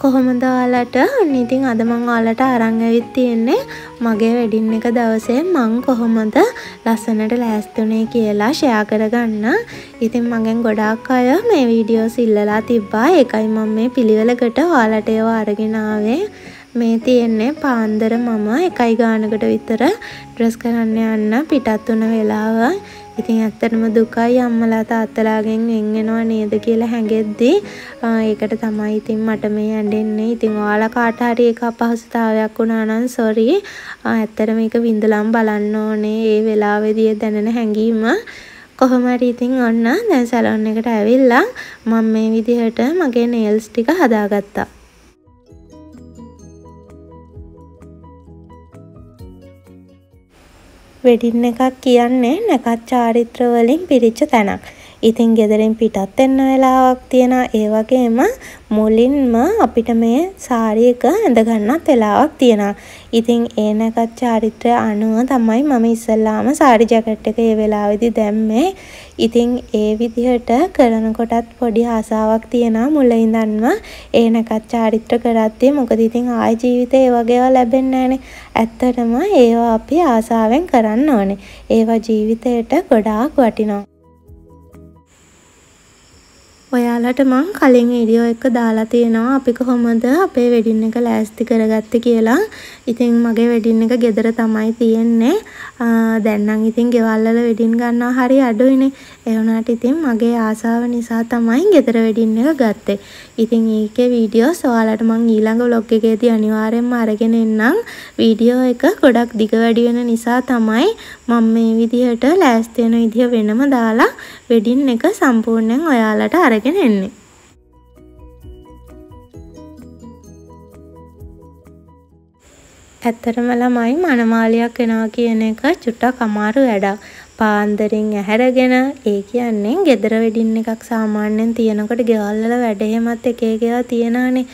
කොහොමද ඔයාලට ඉතින් අද මං ඔයාලට අරන් ඇවිත් තියෙන්නේ මගේ වෙඩින් එක දවසේ මං කොහොමද ලස්සනට ලෑස්තුනේ කියලා ෂෙයා කරගන්න. ඉතින් මගෙන් ගොඩාක් අය මේ වීඩියෝස් ඉල්ලලා තිබ්බා. ඒකයි මම මේ පිළිවෙලකට ඔයාලට ඒවා අරගෙන ආවේ. මේ තියෙන්නේ පාන්දර මම එකයි ගානකට විතර ඩ්‍රෙස් කරන්න යන්න පිටත් වුණ වෙලාව. ඉතින් ඇත්තටම දුකයි අම්මලා තාත්තලාගෙන් වෙන් වෙනවා නේද කියලා හැඟෙද්දී ඒකට තමයි ඉතින් මට මේ ඇඬෙන්නේ. ඉතින් ඔයාලා කාට හරි ඒක අපහසුතාවයක් වුණා නම් සෝරි. ඇත්තටම මේක විඳලම් බලන්න ඕනේ. ඒ වෙලාවේදී දැනෙන හැඟීම කොහොමරි ඉතින් ඔන්න දැන් සැලොන් එකට ඇවිල්ලා මම මේ විදිහට මගේ නේල්ස් ටික හදාගත්තා. වෙඩින් එකක් කියන්නේ නැකත් චාරිත්‍ර වලින් පිරිච්ච තැනක්. ඉතින් ගෙදරින් පිටත් වෙන්න වෙලාවක් තියෙනවා. ඒ වගේම මුලින්ම අපිට මේ සාරි එක ඇඳ ගන්නත් වෙලාවක් තියෙනවා. ඉතින් ඒ නැකත් චාරිත්‍රය අනුව තමයි මම ඉස්සල්ලාම සාරි ජැකට් එක ඒ වෙලාවේදී දැම්මේ. ඉතින් ඒ විදිහට කරනකොටත් පොඩි ආසාවක් තියෙනවා මුල ඉඳන්ම ඒ නැකත් චාරිත්‍ර කරද්දී. මොකද ඉතින් ආය ජීවිතේ ඒ වගේ ඒවා ලැබෙන්නේ නැහනේ. ඇත්තටම ඒවා අපි ආසාවෙන් කරන්න ඕනේ. ඒවා ජීවිතයට ගොඩාක් වටිනවා. ඔයාලට මං කලින් වීඩියෝ එක දාලා තියෙනවා අපි කොහොමද අපේ වෙඩින් එක ලෑස්ති කරගත්තේ කියලා. ඉතින් මගේ වෙඩින් එක ගෙදර තමයි තියෙන්නේ. දැන් නම් ඉතින් ගෙවල් වල වෙඩින් ගන්නවා හරි අඩුයිනේ. ඒ වුණාට ඉතින් මගේ ආසාව නිසා තමයි ගෙදර වෙඩින් එක ගත්තේ. ඉතින් ඒකේ වීඩියෝස් ඔයාලට මං ඊළඟ vlog එකේදී අනිවාර්යයෙන්ම අරගෙන එන්නම්. වීඩියෝ එක ගොඩක් දිග වැඩි වෙන නිසා තමයි මම මේ විදිහට ලෑස්ති වෙන විදිහ වෙනම දාලා වෙඩින් එක සම්පූර්ණයෙන් ඔයාලට අරගෙන කරගෙන එන්නේ. ඇත්තටම ළමයි මනමාලියක් වෙනවා කියන එක චුට්ටක් අමාරු වැඩක්. පාන්දරෙන් ඇහැරගෙන ඒ කියන්නේ ගෙදර වෙඩින් එකක් සාමාන්‍යයෙන් තියනකොට ගෙවල් වල වැඩ එහෙමත් එක එක ඒවා තියනනේ.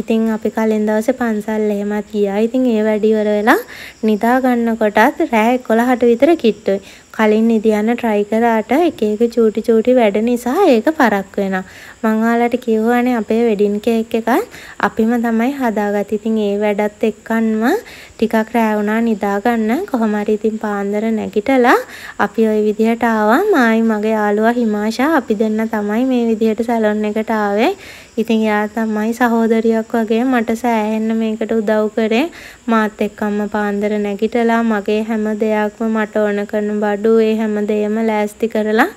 ඉතින් අපි කලින් දවසේ පන්සල් එහෙමත් ගියා. ඉතින් ඒ වැඩ ඉවර වෙලා නිදා ගන්නකොටත් රෑ 11ට විතර කිට්ටුයි. කලින් නිදියන්න try කරාට එක එක චූටි චූටි වැඩ නිසා ඒක පරක් වෙනවා. මං ආලට කිව්වනේ අපේ වෙඩින් කේක් එකක් අපිම තමයි හදාගත්තේ. ඉතින් ඒ වැඩත් එක්කන්ම ටිකක් රෑ වුණා නිදා ගන්න කොහොම හරි ඉතින් පාන්දර නැගිටලා අපි ওই විදිහට ආවා මායි මගේ යාළුවා හිමාෂා අපි දෙන්න තමයි මේ විදිහට සැලොන් එකට ආවේ. ඉතින් යා තමයි සහෝදරියක් වගේ මට සෑහෙන්න මේකට උදව් කරේ. මාත් එක්කම පාන්දර නැගිටලා මගේ හැම දෙයක්ම මට ඕන කරන බඩු ඒ හැම දෙයක්ම ලෑස්ති කරලා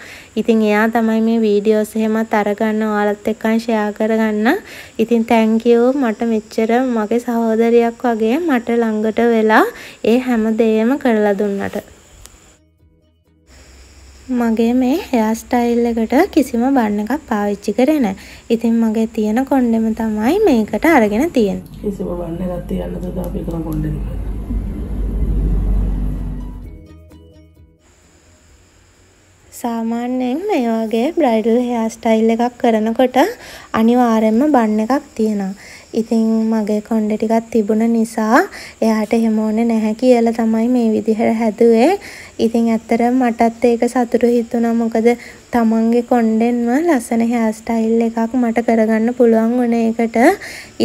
ඉතින් එයා තමයි මේ වීඩියෝස් එහෙමත් අරගන්න ඔයාලත් එක්කම ෂෙයා කරගන්න. ඉතින් thank you මට මෙච්චර මගේ සහෝදරියක් වගේ මට ළඟට වෙලා ඒ හැම දෙයක්ම කරලා දුන්නට. මගේ මේ හෙයා ස්ටයිල් එකට කිසිම බන් එකක් පාවිච්චි කරේ නැහැ. ඉතින් මගේ තියෙන කොණ්ඩෙම තමයි මේකට අරගෙන තියෙන්නේ. කිසිම බන් එකක් තියන්න දුද අපි කරන කොණ්ඩෙම. සාමාන්‍යයෙන් මේ වගේ බ්‍රයිඩල් හෙයා ස්ටයිල් එකක් කරනකොට අනිවාර්යයෙන්ම බන් එකක් තියෙනවා. ඉතින් මගේ කොණ්ඩෙ ටිකක් තිබුණ නිසා එයාට එහෙම ඕනේ නැහැ කියලා තමයි මේ විදිහට හැදුවේ. ඉතින් ඇත්තටම මටත් ඒක සතුටු හිතුණා. මොකද තමන්ගේ කොණ්ඩෙන්ම ලස්සන hair style එකක් මට කරගන්න පුළුවන් වුණ එකට.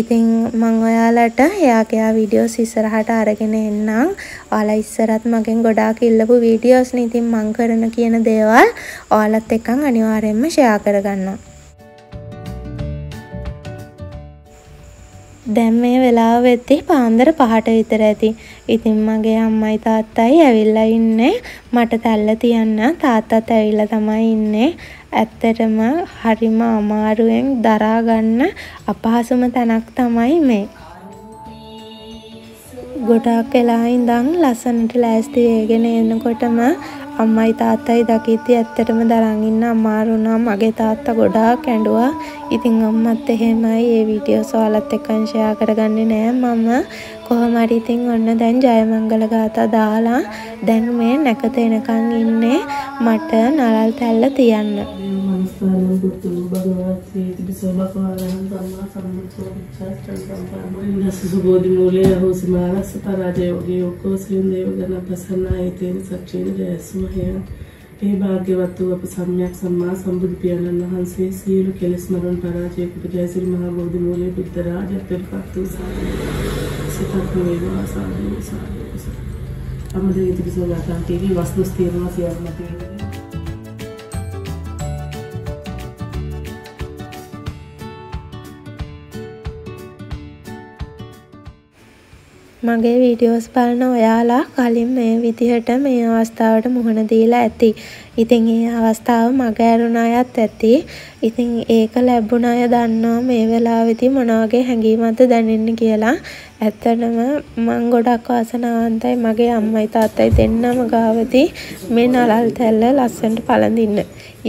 ඉතින් මම ඔයාලට එයාගේ ආ වීඩියෝස් ඉස්සරහට අරගෙන එන්නම්. ඔයාලා ඉස්සරහත් මගෙන් ගොඩාක් ඉල්ලපු වීඩියෝස් නේ. ඉතින් මම කරන කියන දේවල් ඔයාලත් එක්කන් අනිවාර්යයෙන්ම ෂෙයා කරගන්නවා. දැන් මේ වෙලාව වෙද්දි පාන්දර පහට විතර ඇති. ඉතින් මගේ අම්මයි තාත්තයි ඇවිල්ලා ඉන්නේ. මට තැල්ල තියන්න තාත්තත් ඇවිල්ලා තමයි ඉන්නේ. ඇත්තටම හරිම අමාරුවෙන් දරා ගන්න අපහසුම තැනක් තමයි මේ. ගොඩාක් වෙලා ඉඳන් ලස්සනට ලෑස්ති වෙගෙන එනකොටම අම්මයි තාත්තයි දකිද්දි ඇත්තටම දරන් ඉන්න අමාරු නම් මගේ තාත්තා ගොඩාක් ඇඬුවා. ඉතින් අම්මත් එහෙමයි මේ වීඩියෝස් ඔයාලත් එක්කම ෂෙයා කරගන්නේ නෑ මම. කොහොම හරි ඉතින් ඔන්න දැන් ජයමංගල ගාථා දාලා දැන් මේ නැකත එනකන් ඉන්නේ මට නලල් තැල්ල තියන්න. නමස්කාරම් පුතු භගවතී තිබිසෝ භගවාරහං සම්මා සම්බුද්ධෝ විච්ඡාස්තං සම්පන්නෝ ඉන්නස සුබෝධි මූලේ අහෝසි මානස්ස පරාජය යෝගී ඔක්කෝ සියුම් දේවගණ ප්‍රසන්නයි තේන සච්චේන ජයසුමහය ඒ භාග්‍යවත් වූ අප සම්්‍යක් සම්මා සම්බුදු පියාණන් වහන්සේ සියලු කෙලෙස් මරණ පරාජය කුට ජයසිරි මහා බෝධි මූලේ බුද්ධ රාජත්වයට පත් වූ සාධනය සිතක් වේවා සාධනය සාධනය අමදේ තිබිසෝ ලාතාන් TV වස්තුස් තේරවා සියල්ම තේරෙනවා මගේ වීඩියෝස් බලන ඔයාලා කලින් මේ විදිහට මේ අවස්ථාවට මුහුණ දීලා ඇති. ඉතින් ඒ අවස්ථාව මග ඇරුණ අයත් ඇති. ඉතින් ඒක ලැබුණ අය දන්නවා මේ වෙලාවේදී මොන වගේ හැඟීමක්ද දැනෙන්නේ කියලා. ඇත්තටම මං ගොඩක් වාසනාවන්තයි මගේ අම්මයි තාත්තයි දෙන්නම ගාවදී මේ නලල් තැල්ල ලස්සනට පළඳින්න.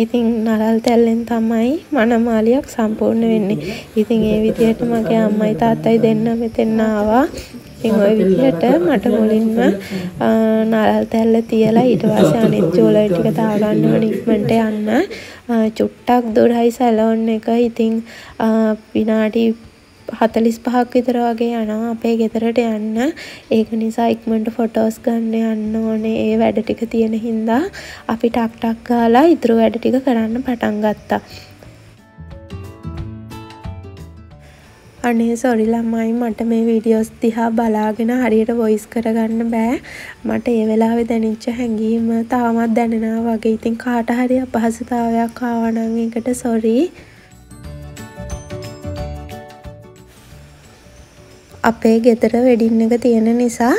ඉතින් නලල් තැල්ලෙන් තමයි මනමාලියක් සම්පූර්ණ වෙන්නේ. ඉතින් ඒ විදිහට මගේ අම්මයි තාත්තයි දෙන්න මෙතෙන් ආවා. ඉතින් ওই විදිහට මට මුලින්ම නරල් තැල්ල තියලා ඊට පස්සේ අනිත් චූල ටික දාගන්න ඕනේ ඉක්මනට යන්න චුට්ටක් දුරයි සැලෝන් එක ඉතින් විනාඩි හතලිස් පහක් විතර වගේ යනවා අපේ ගෙදරට යන්න ඒක නිසා ඉක්මට ෆොටෝස් ගන්න යන්න ඕනේ ඒ වැඩ ටික තියෙන හින්දා අපි ටක්ටක් ගාලා ඉතුරු වැඩ ටික කරන්න පටන් ගත්තා අනේ සොරි ළමයි මට මේ වීඩියෝස් දිහා බලාගෙන හරියට වොයිස් කරගන්න බෑ. මට ඒ වෙලාවේ දැනෙච්ච හැඟීම තාමත් දැනෙනවා වගේ. ඉතින් කාට හරි අපහසුතාවයක් ආවා නම් ඒකට සොරි. අපේ ගෙදර වෙඩින් එක තියෙන නිසා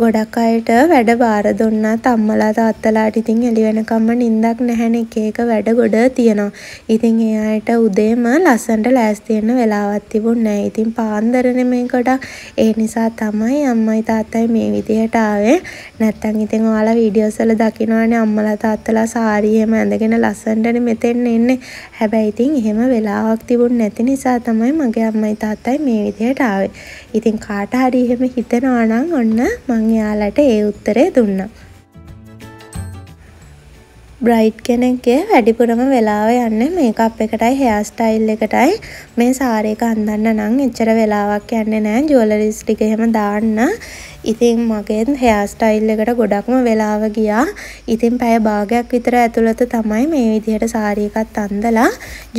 ගොඩක් අයට වැඩ බාර දුන්නත් අම්මලා තාත්තලාට ඉතින් එළි වෙනකම්ම නිින්දක් නැහැනේ එක එක වැඩ ගොඩ තියෙනවා. ඉතින් ඒ අයට උදේම ලස්සනට ලෑස්ති වෙන්න වෙලාවක් තිබුණේ නැහැ. ඉතින් පාන්දරනේ මේ ගොඩක්. ඒ නිසා තමයි අම්මයි තාත්තයි මේ විදිහට ආවේ. නැත්තම් ඉතින් ඔයාලා වීඩියෝස් වල දකිනවනේ අම්මලා තාත්තලා සාරි එහෙම ඇඳගෙන ලස්සනටනේ මෙතෙන් එන්නේ. හැබැයි ඉතින් එහෙම වෙලාවක් තිබුණ නැති නිසා තමයි මගේ අම්මයි තාත්තයි මේ විදිහට ආවේ. ඉතින් කාට හරි එහෙම හිතෙනවා නම් ඔන්න මං එයාලට ඒ උත්තරේ දුන්නා. බ්‍රයිට් කෙනෙක්ගේ වැඩිපුරම වෙලාව යන්න මේකප් එකටයි හෙයාස්ටයිල් එකටයි මේ සාරයක අඳන්න නම් එච්චර වෙලාවක් යන්නේ නෑ ජුවලරිස් ටික එහෙම දාන්න ඉතින් මගෙන් හෙයාස්ටයිල් එකට ගොඩක්ම වෙලාව ගියා ඉතින් පැය භාගයක් විතර ඇතුළත තමයි මේ විදිහට සාරියකත් අන්දලා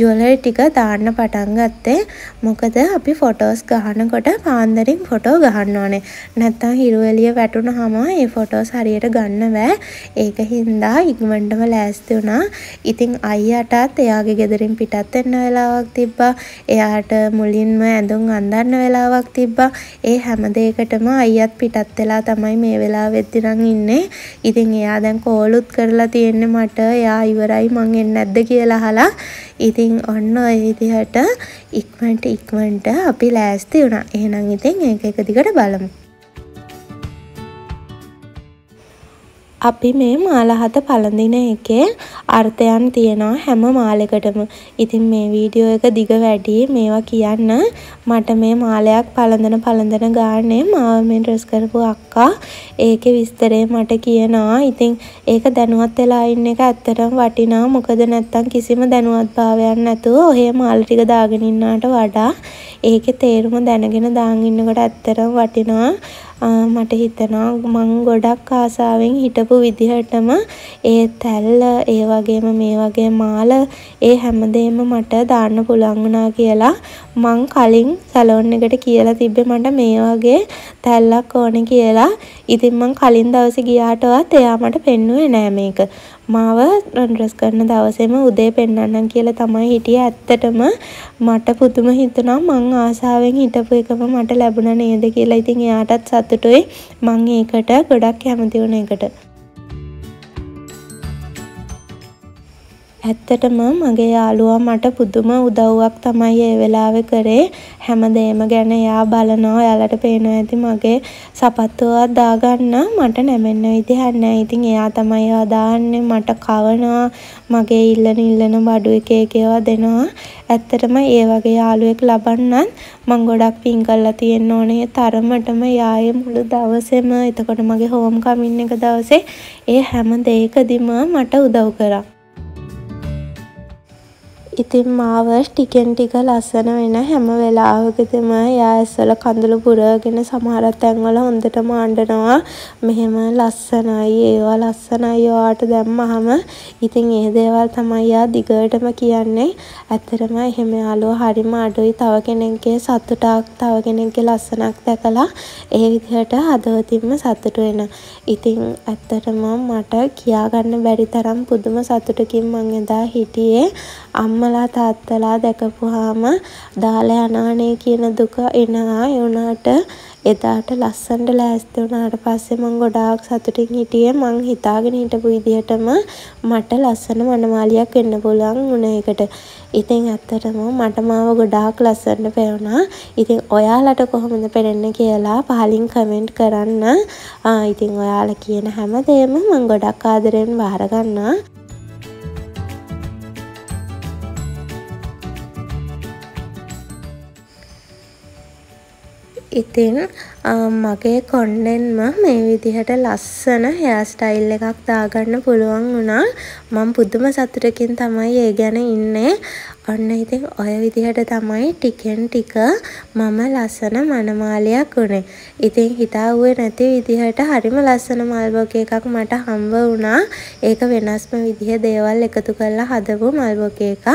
ජුවලරි ටික දාන්න පටන් ගත්තේ මොකද අපි ෆොටෝස් ගහනකොට පාන්දරින් ෆොටෝ ගහන්න ඕනේ නැත්තම් හිරු එළිය වැටුනහම ඒ ෆොටෝස් හරියට ගන්න බෑ ඒක හින්දා ඉක්මනටම ලෑස්ති වුණා ඉතින් අයියාටත් එයාගේ ගෙදරින් පිටත් වෙන්න වෙලාවක් තිබ්බා එයාට මුලින්ම ඇඳුම් අඳන්න වෙලාවක් තිබ්බා ඒ හැම දෙයකටම අයියත් පිටත් යටත් වෙලා තමයි මේ වෙලාවෙත් නම් ඉන්නේ. ඉතින් එයා දැන් කෝලුත් කරලා තියෙන්නේ මට එයා ඉවරයි මං එන්නේ නැද්ද කියලා අහලා. ඉතින් ඔන්න ඔය විදිහට ඉක්මනට ඉක්මනට අපි ලෑස්ති වුණා. එහෙනම් ඉතින් ඒක එක දිගට බලමු. අපි මේ මාල හත පළඳින එකේ අර්ථයන් තියෙනවා හැම මාලකටම. ඉතින් මේ වීඩියෝ එක දිග වැඩි මේවා කියන්න මට මේ මාලයක් පළඳන පළඳන ගානේ මාව මේ ඩ්‍රෙස් කරපු අක්කා ඒකේ විස්තරය මට කියනවා. ඉතින් ඒක දැනුවත් වෙලා ඉන්න එක ඇත්තටම වටිනවා. මොකද නැත්තම් කිසිම දැනුවත්භාවයක් නැතුව ඔහේ මාල ටික දාගෙන ඉන්නාට වඩා ඒකේ තේරුම දැනගෙන දාන් ඉන්නකොට ඇත්තටම වටිනවා. මට හිතෙනවා මං ගොඩක් ආසාවෙන් හිටපු විදිහටම ඒ තැල්ල ඒ වගේම මේ වගේ මාල ඒ හැමදේම මට දාන්න පුළුවන් වුණා කියලා මං කලින් සැලෝන් එකට කියලා තිබ්බේ මට මේ වගේ තැල්ලක් ඕනේ කියලා. ඉතින් මං කලින් දවසේ ගියාටවත් එයා මට පෙන්නුවේ නෑ මේක. මාව ඩ්‍රෙස් කරන දවසේම උදේ පෙන්වන්නම් කියලා තමයි හිටියේ. ඇත්තටම මට පුදුම හිතුණා මං ආසාවෙන් හිටපු එකම මට ලැබුණා නේද කියලා. ඉතින් එයාටත් සතුටුයි. මං ඒකට ගොඩක් කැමති වුණ එකට. ඇත්තටම මගේ යාළුවා මට පුදුම උදව්වක් තමයි ඒ වෙලාවේ කරේ. හැමදේම ගැන එයා බලනවා. එයාලට පේනවා ඇති මගේ සපත්තුවක් දාගන්න මට නැමෙන්න විදිහක් නැහැ. ඉතින් එයා තමයි ඒවා දාන්නේ මට කවනවා. මගේ ඉල්ලන ඉල්ලන බඩු එක එක ඒවා දෙනවා. ඇත්තටම ඒ වගේ යාළුවෙක් ලබන්නත් මං ගොඩක් පින් කරලා තියෙන්න ඕනේ. තරමටම යායේ මුළු දවසේම එතකොට මගේ හෝම් කමින් එක දවසේ ඒ හැම දෙයකදීම මට උදව් කරා. ඉතින් මාව ටිකෙන් ටික ලස්සන වෙන හැම වෙලාවකදම එයා ඇස්වල කඳුළු පුරගෙන සමහර තැන්වල හොඳටම අඬනවා. මෙහෙම ලස්සනයි ඒවා ලස්සනයි ඔයාට දැම්මහම. ඉතින් ඒ දේවල් තමයි යා දිගටම කියන්නේ. ඇත්තටම එහෙම යාළුවෝ හරිම අඩුයි තව කෙනෙක්ගේ සතුටක් තව කෙනෙක්ගේ ලස්සනක් දැකලා ඒ විදිහට හදවතින්ම සතුටු වෙන. ඉතින් ඇත්තටම මට කියාගන්න බැරි තරම් පුදුම සතුටකින් මං එදා හිටියේ. අම්මලා අම්මලා තාත්තලා දැකපුවාම දාලා යනවනේ කියන දුක එනවා. ඒ වුණාට එදාට ලස්සනට ලෑස්ති වුණාට පස්සේ මම ගොඩාක් සතුටින් හිටියේ මං හිතාගෙන හිටපු විදිහටම මට ලස්සන මනමාලියක් වෙන්න පුළුවන් වුණ එකට. ඉතින් ඇත්තටම මට මාව ගොඩාක් ලස්සනට පෙනුණා. ඉතින් ඔයාලට කොහොමද පෙනෙන්නේ කියලා පහලින් කමෙන්ට් කරන්න. ඉතින් ඔයාලා කියන හැමදේම මම ගොඩක් ආදරෙන් බාර ගන්නවා. que මගේ කොණ්ඩෙන්ම මේ විදිහට ලස්සන හෙයා ස්ටයිල් එකක් දාගන්න පුළුවන් වුණා. මම පුදුම සතුටකින් තමයි ඒ ගැන ඉන්නේ. ඔන්න ඉතින් ඔය විදිහට තමයි ටිකෙන් ටික මම ලස්සන මනමාලයක් වුණේ. ඉතින් හිතාවුවේ නැති විදිහට හරිම ලස්සන මල් බොකේ එකක් මට හම්බ වුණා. ඒක වෙනස්ම විදිහ දේවල් එකතු කරලා හදපු මල් බොකේ එකක්.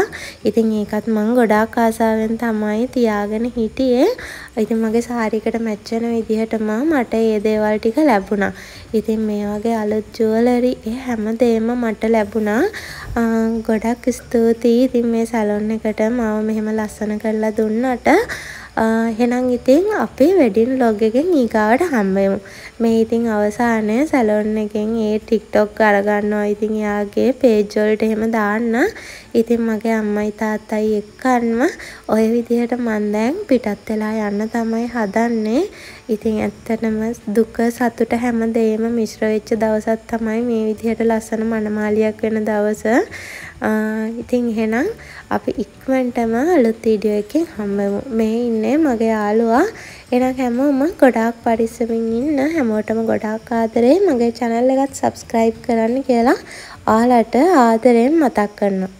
ඉතින් ඒකත් මම ගොඩාක් ආසාවෙන් තමයි තියාගෙන හිටියේ. ඉතින් මගේ සාරිකට මැච් වෙන විදිහටම මට ඒ දේවල් ටික ලැබුණා. ඉතින් මේ වගේ අලුත් ජුවලරි ඒ හැමදේම මට ලැබුණා ගොඩක් ස්තුතියි ඉතින් මේ සැලොන් එකට මාව මෙහෙම ලස්සන කරලා දුන්නට එහෙනම් ඉතින් අපේ වෙඩින් ලොග් එකෙන් ඊගාවට හම්බෙමු මේ ඉතින් අවසානය සැලොන් එකෙන් ඒ ටික්ටොක් අරගන්නවා ඉතින් එයාගේ පේජ් වලට එහෙම දාන්න ඉතින් මගේ අම්මයි තාත්තයි එක්කන්ම ওই විදිහට මම දැන් පිටත් වෙලා යන්න තමයි හදන්නේ ඉතින් ඇත්තටම දුක සතුට හැම දෙයක්ම දෙකම මිශ්‍ර වෙච්ච දවසක් තමයි මේ විදිහට ලස්සන මනමාලියක් වෙන දවස. ඉතින් එහෙනම් අපි ඉක්මනටම අලුත් වීඩියෝ එකකින් හම්බෙමු. මේ ඉන්නේ මගේ යාළුවා. එහෙනම් හැමෝම ගොඩාක් පරිස්සමින් ඉන්න හැමෝටම ගොඩාක් ආදරේ. මගේ channel එකත් subscribe කරන්න කියලා ආලට ආදරෙන් මතක් කරනවා.